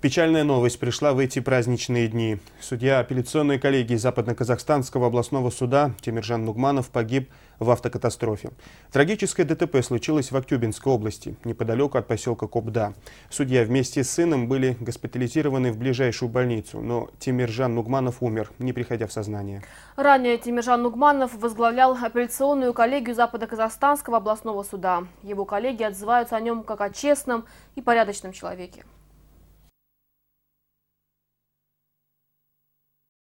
Печальная новость пришла в эти праздничные дни. Судья апелляционной коллегии Западно-Казахстанского областного суда Тимиржан Нугманов погиб в автокатастрофе. Трагическое ДТП случилось в Актюбинской области, неподалеку от поселка Кобда. Судья вместе с сыном были госпитализированы в ближайшую больницу, но Тимиржан Нугманов умер, не приходя в сознание. Ранее Тимиржан Нугманов возглавлял апелляционную коллегию Западно-Казахстанского областного суда. Его коллеги отзываются о нем как о честном и порядочном человеке.